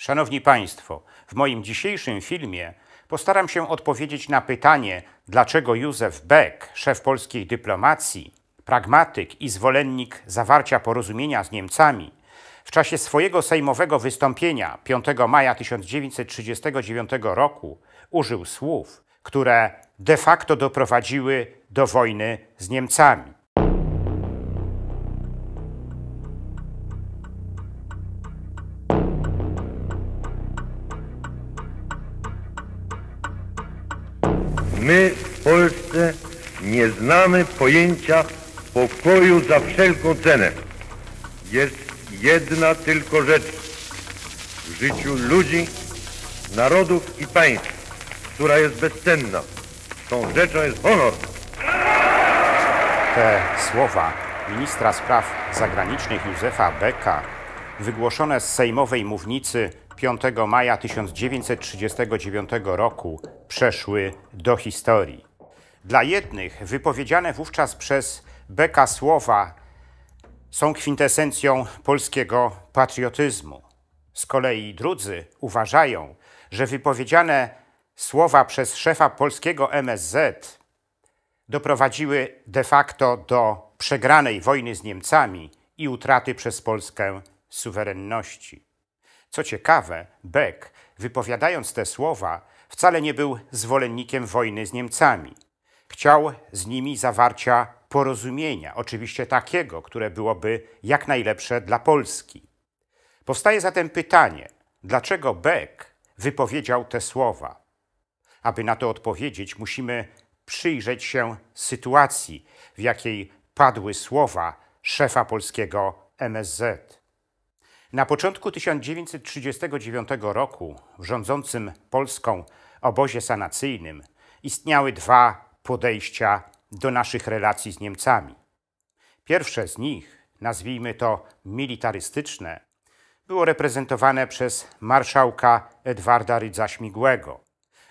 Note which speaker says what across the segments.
Speaker 1: Szanowni Państwo, w moim dzisiejszym filmie postaram się odpowiedzieć na pytanie, dlaczego Józef Beck, szef polskiej dyplomacji, pragmatyk i zwolennik zawarcia porozumienia z Niemcami, w czasie swojego sejmowego wystąpienia 5 maja 1939 roku użył słów, które de facto doprowadziły do wojny z Niemcami. My w Polsce nie znamy pojęcia pokoju za wszelką cenę. Jest jedna tylko rzecz w życiu ludzi, narodów i państw, która jest bezcenna. Tą rzeczą jest honor. Te słowa ministra spraw zagranicznych Józefa Beka, wygłoszone z sejmowej mównicy 5 maja 1939 roku przeszły do historii. Dla jednych wypowiedziane wówczas przez Beka słowa są kwintesencją polskiego patriotyzmu. Z kolei drudzy uważają, że wypowiedziane słowa przez szefa polskiego MSZ doprowadziły de facto do przegranej wojny z Niemcami i utraty przez Polskę suwerenności. Co ciekawe, Beck, wypowiadając te słowa, wcale nie był zwolennikiem wojny z Niemcami. Chciał z nimi zawarcia porozumienia, oczywiście takiego, które byłoby jak najlepsze dla Polski. Powstaje zatem pytanie, dlaczego Beck wypowiedział te słowa? Aby na to odpowiedzieć, musimy przyjrzeć się sytuacji, w jakiej padły słowa szefa polskiego MSZ. Na początku 1939 roku w rządzącym Polską obozie sanacyjnym istniały dwa podejścia do naszych relacji z Niemcami. Pierwsze z nich, nazwijmy to militarystyczne, było reprezentowane przez marszałka Edwarda Rydza-Śmigłego.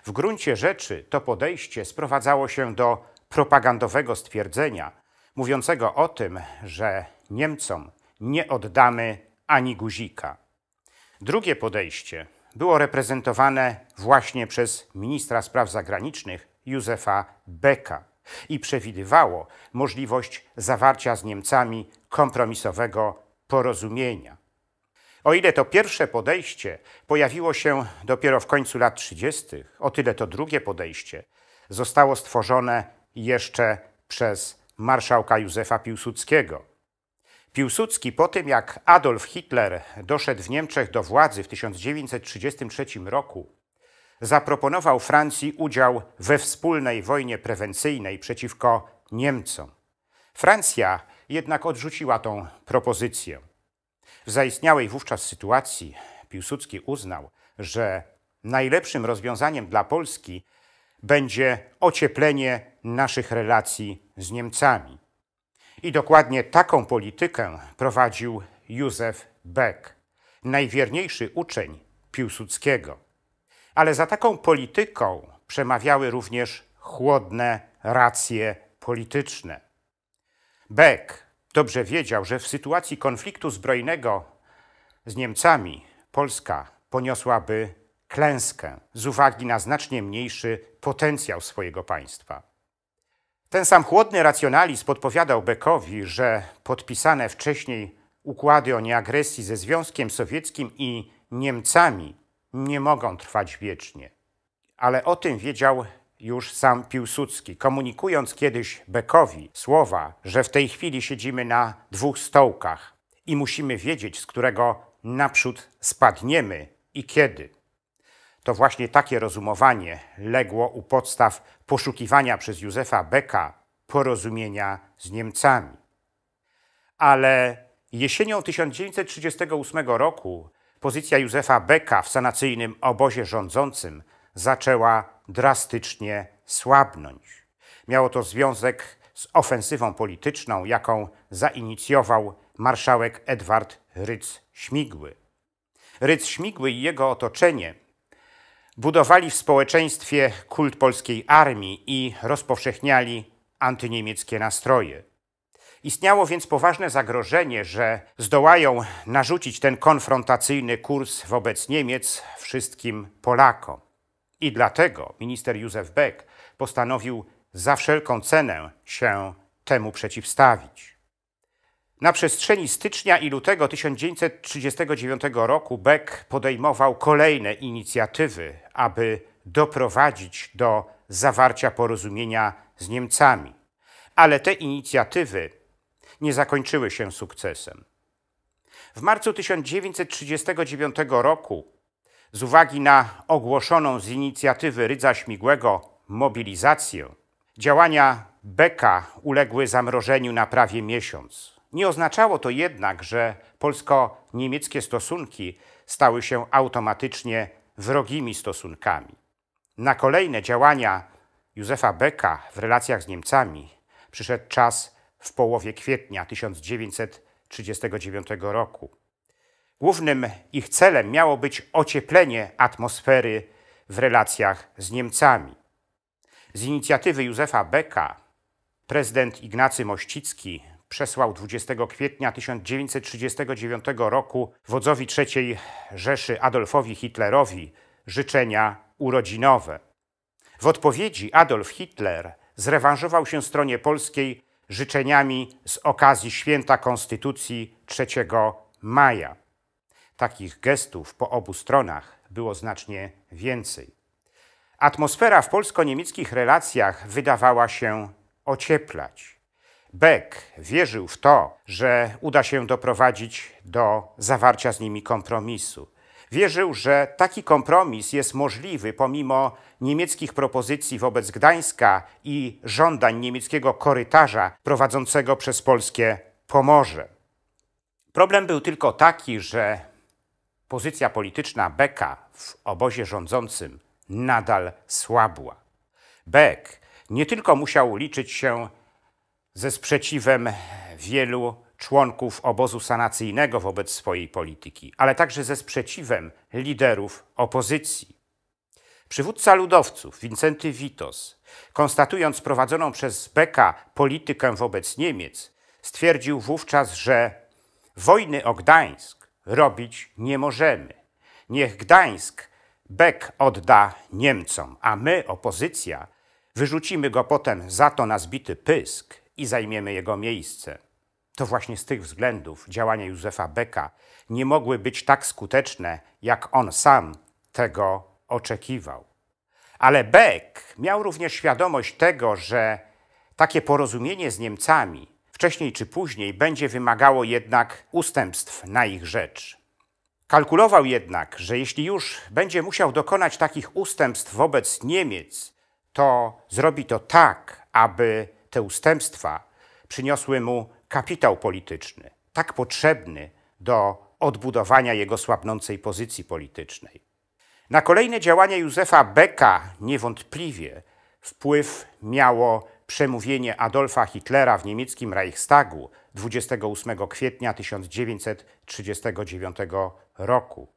Speaker 1: W gruncie rzeczy to podejście sprowadzało się do propagandowego stwierdzenia mówiącego o tym, że Niemcom nie oddamy ani guzika. Drugie podejście było reprezentowane właśnie przez ministra spraw zagranicznych Józefa Beka i przewidywało możliwość zawarcia z Niemcami kompromisowego porozumienia. O ile to pierwsze podejście pojawiło się dopiero w końcu lat 30., o tyle to drugie podejście zostało stworzone jeszcze przez marszałka Józefa Piłsudskiego Piłsudski po tym, jak Adolf Hitler doszedł w Niemczech do władzy w 1933 roku, zaproponował Francji udział we wspólnej wojnie prewencyjnej przeciwko Niemcom. Francja jednak odrzuciła tą propozycję. W zaistniałej wówczas sytuacji Piłsudski uznał, że najlepszym rozwiązaniem dla Polski będzie ocieplenie naszych relacji z Niemcami. I dokładnie taką politykę prowadził Józef Beck, najwierniejszy uczeń Piłsudskiego. Ale za taką polityką przemawiały również chłodne racje polityczne. Beck dobrze wiedział, że w sytuacji konfliktu zbrojnego z Niemcami Polska poniosłaby klęskę z uwagi na znacznie mniejszy potencjał swojego państwa. Ten sam chłodny racjonalizm podpowiadał Beckowi, że podpisane wcześniej układy o nieagresji ze Związkiem Sowieckim i Niemcami nie mogą trwać wiecznie. Ale o tym wiedział już sam Piłsudski, komunikując kiedyś Beckowi słowa, że w tej chwili siedzimy na dwóch stołkach i musimy wiedzieć, z którego naprzód spadniemy i kiedy. To właśnie takie rozumowanie legło u podstaw poszukiwania przez Józefa Beka porozumienia z Niemcami. Ale jesienią 1938 roku pozycja Józefa Beka w sanacyjnym obozie rządzącym zaczęła drastycznie słabnąć. Miało to związek z ofensywą polityczną, jaką zainicjował marszałek Edward Rydz-Śmigły. Rydz-Śmigły i jego otoczenie budowali w społeczeństwie kult polskiej armii i rozpowszechniali antyniemieckie nastroje. Istniało więc poważne zagrożenie, że zdołają narzucić ten konfrontacyjny kurs wobec Niemiec wszystkim Polakom. I dlatego minister Józef Beck postanowił za wszelką cenę się temu przeciwstawić. Na przestrzeni stycznia i lutego 1939 roku Beck podejmował kolejne inicjatywy aby doprowadzić do zawarcia porozumienia z Niemcami. Ale te inicjatywy nie zakończyły się sukcesem. W marcu 1939 roku, z uwagi na ogłoszoną z inicjatywy Rydza Śmigłego mobilizację, działania Beka uległy zamrożeniu na prawie miesiąc. Nie oznaczało to jednak, że polsko-niemieckie stosunki stały się automatycznie wrogimi stosunkami. Na kolejne działania Józefa Beka w relacjach z Niemcami przyszedł czas w połowie kwietnia 1939 roku. Głównym ich celem miało być ocieplenie atmosfery w relacjach z Niemcami. Z inicjatywy Józefa Beka prezydent Ignacy Mościcki przesłał 20 kwietnia 1939 roku wodzowi III Rzeszy Adolfowi Hitlerowi życzenia urodzinowe. W odpowiedzi Adolf Hitler zrewanżował się stronie polskiej życzeniami z okazji święta Konstytucji 3 maja. Takich gestów po obu stronach było znacznie więcej. Atmosfera w polsko-niemieckich relacjach wydawała się ocieplać. Beck wierzył w to, że uda się doprowadzić do zawarcia z nimi kompromisu. Wierzył, że taki kompromis jest możliwy pomimo niemieckich propozycji wobec Gdańska i żądań niemieckiego korytarza prowadzącego przez polskie Pomorze. Problem był tylko taki, że pozycja polityczna Becka w obozie rządzącym nadal słabła. Beck nie tylko musiał liczyć się ze sprzeciwem wielu członków obozu sanacyjnego wobec swojej polityki, ale także ze sprzeciwem liderów opozycji. Przywódca ludowców Wincenty Witos, konstatując prowadzoną przez Beka politykę wobec Niemiec, stwierdził wówczas, że wojny o Gdańsk robić nie możemy. Niech Gdańsk Beck odda Niemcom, a my, opozycja, wyrzucimy go potem za to na zbity pysk i zajmiemy jego miejsce. To właśnie z tych względów działania Józefa Beka nie mogły być tak skuteczne, jak on sam tego oczekiwał. Ale Beck miał również świadomość tego, że takie porozumienie z Niemcami wcześniej czy później będzie wymagało jednak ustępstw na ich rzecz. Kalkulował jednak, że jeśli już będzie musiał dokonać takich ustępstw wobec Niemiec, to zrobi to tak, aby te ustępstwa przyniosły mu kapitał polityczny, tak potrzebny do odbudowania jego słabnącej pozycji politycznej. Na kolejne działania Józefa Becka niewątpliwie wpływ miało przemówienie Adolfa Hitlera w niemieckim Reichstagu 28 kwietnia 1939 roku.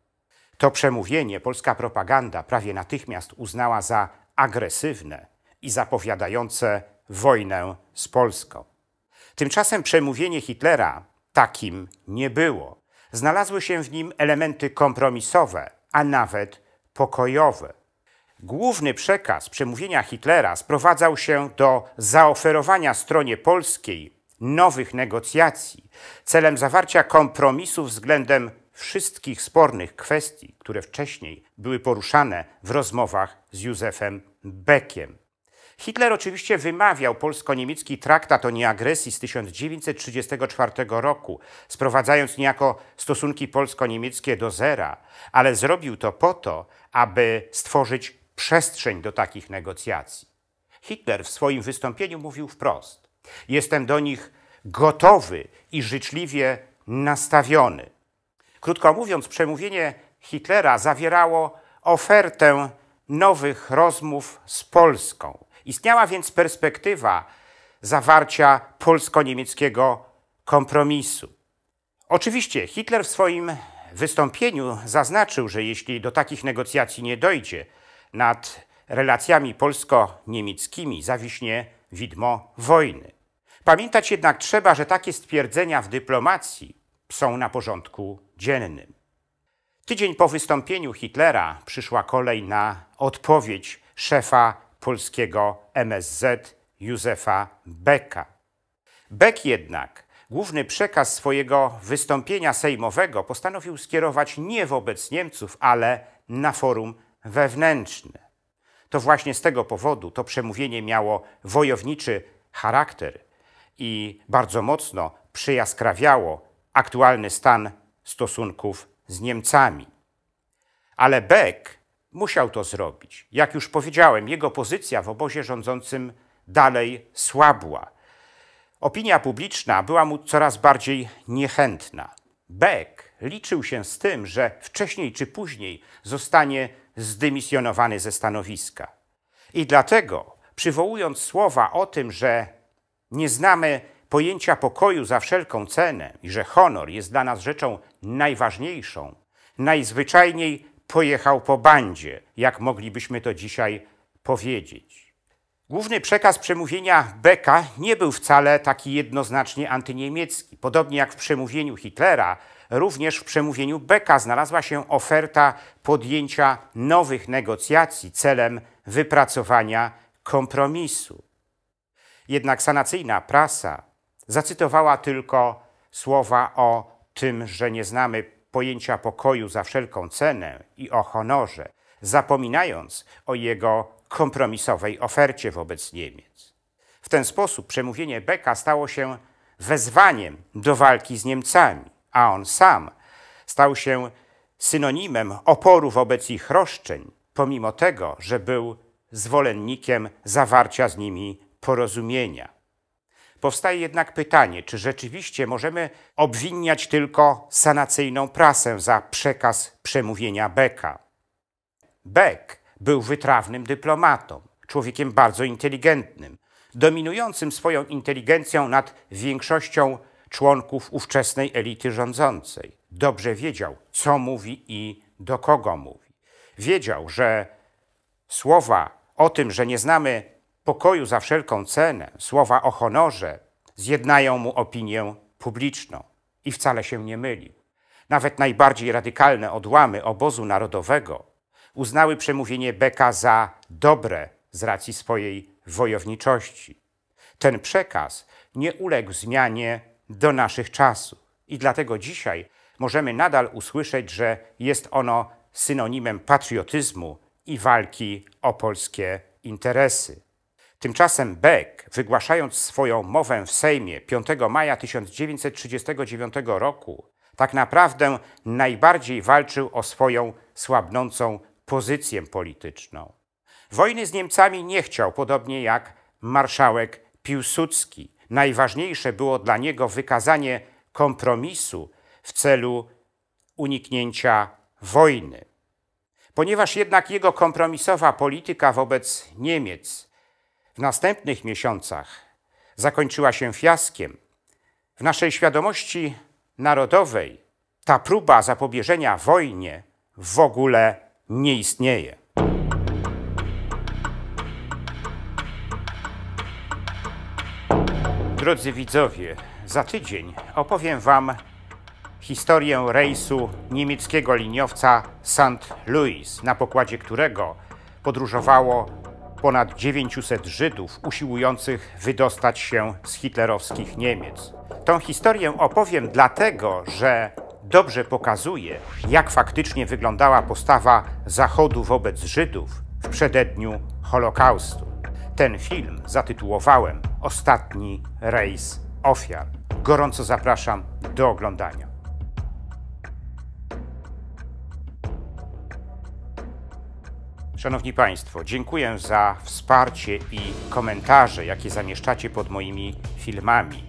Speaker 1: To przemówienie polska propaganda prawie natychmiast uznała za agresywne i zapowiadające wojnę z Polską. Tymczasem przemówienie Hitlera takim nie było. Znalazły się w nim elementy kompromisowe, a nawet pokojowe. Główny przekaz przemówienia Hitlera sprowadzał się do zaoferowania stronie polskiej nowych negocjacji celem zawarcia kompromisu względem wszystkich spornych kwestii, które wcześniej były poruszane w rozmowach z Józefem Beckiem. Hitler oczywiście wymawiał polsko-niemiecki traktat o nieagresji z 1934 roku, sprowadzając niejako stosunki polsko-niemieckie do zera, ale zrobił to po to, aby stworzyć przestrzeń do takich negocjacji. Hitler w swoim wystąpieniu mówił wprost: Jestem do nich gotowy i życzliwie nastawiony. Krótko mówiąc, przemówienie Hitlera zawierało ofertę nowych rozmów z Polską. Istniała więc perspektywa zawarcia polsko-niemieckiego kompromisu. Oczywiście Hitler w swoim wystąpieniu zaznaczył, że jeśli do takich negocjacji nie dojdzie, nad relacjami polsko-niemieckimi zawiśnie widmo wojny. Pamiętać jednak trzeba, że takie stwierdzenia w dyplomacji są na porządku dziennym. Tydzień po wystąpieniu Hitlera przyszła kolej na odpowiedź szefa polskiego MSZ Józefa Beka. Beck jednak główny przekaz swojego wystąpienia sejmowego postanowił skierować nie wobec Niemców, ale na forum wewnętrzne. To właśnie z tego powodu to przemówienie miało wojowniczy charakter i bardzo mocno przyjaskrawiało aktualny stan stosunków z Niemcami. Ale Beck musiał to zrobić. Jak już powiedziałem, jego pozycja w obozie rządzącym dalej słabła. Opinia publiczna była mu coraz bardziej niechętna. Beck liczył się z tym, że wcześniej czy później zostanie zdymisjonowany ze stanowiska. I dlatego, przywołując słowa o tym, że nie znamy pojęcia pokoju za wszelką cenę i że honor jest dla nas rzeczą najważniejszą, najzwyczajniej pojechał po bandzie, jak moglibyśmy to dzisiaj powiedzieć. Główny przekaz przemówienia Beka nie był wcale taki jednoznacznie antyniemiecki. Podobnie jak w przemówieniu Hitlera, również w przemówieniu Beka znalazła się oferta podjęcia nowych negocjacji celem wypracowania kompromisu. Jednak sanacyjna prasa zacytowała tylko słowa o tym, że nie znamy pojęcia pokoju za wszelką cenę i o honorze, zapominając o jego kompromisowej ofercie wobec Niemiec. W ten sposób przemówienie Beka stało się wezwaniem do walki z Niemcami, a on sam stał się synonimem oporu wobec ich roszczeń, pomimo tego, że był zwolennikiem zawarcia z nimi porozumienia. Powstaje jednak pytanie, czy rzeczywiście możemy obwiniać tylko sanacyjną prasę za przekaz przemówienia Becka. Beck był wytrawnym dyplomatą, człowiekiem bardzo inteligentnym, dominującym swoją inteligencją nad większością członków ówczesnej elity rządzącej. Dobrze wiedział, co mówi i do kogo mówi. Wiedział, że słowa o tym, że nie znamy pokoju za wszelką cenę, słowa o honorze zjednają mu opinię publiczną i wcale się nie myli. Nawet najbardziej radykalne odłamy obozu narodowego uznały przemówienie Beka za dobre z racji swojej wojowniczości. Ten przekaz nie uległ zmianie do naszych czasów i dlatego dzisiaj możemy nadal usłyszeć, że jest ono synonimem patriotyzmu i walki o polskie interesy. Tymczasem Beck, wygłaszając swoją mowę w Sejmie 5 maja 1939 roku, tak naprawdę najbardziej walczył o swoją słabnącą pozycję polityczną. Wojny z Niemcami nie chciał, podobnie jak marszałek Piłsudski. Najważniejsze było dla niego wykazanie kompromisu w celu uniknięcia wojny. Ponieważ jednak jego kompromisowa polityka wobec Niemiec w następnych miesiącach zakończyła się fiaskiem, w naszej świadomości narodowej ta próba zapobieżenia wojnie w ogóle nie istnieje. Drodzy widzowie, za tydzień opowiem Wam historię rejsu niemieckiego liniowca St. Louis, na pokładzie którego podróżowało ponad 900 Żydów usiłujących wydostać się z hitlerowskich Niemiec. Tą historię opowiem dlatego, że dobrze pokazuje, jak faktycznie wyglądała postawa Zachodu wobec Żydów w przededniu Holokaustu. Ten film zatytułowałem Ostatni rejs ofiar. Gorąco zapraszam do oglądania. Szanowni Państwo, dziękuję za wsparcie i komentarze, jakie zamieszczacie pod moimi filmami.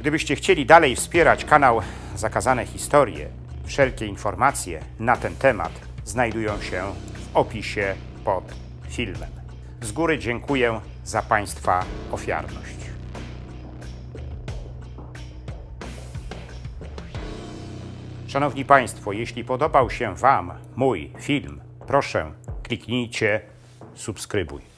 Speaker 1: Gdybyście chcieli dalej wspierać kanał Zakazane Historie, wszelkie informacje na ten temat znajdują się w opisie pod filmem. Z góry dziękuję za Państwa ofiarność. Szanowni Państwo, jeśli podobał się Wam mój film, proszę klikni, če, subskribuj.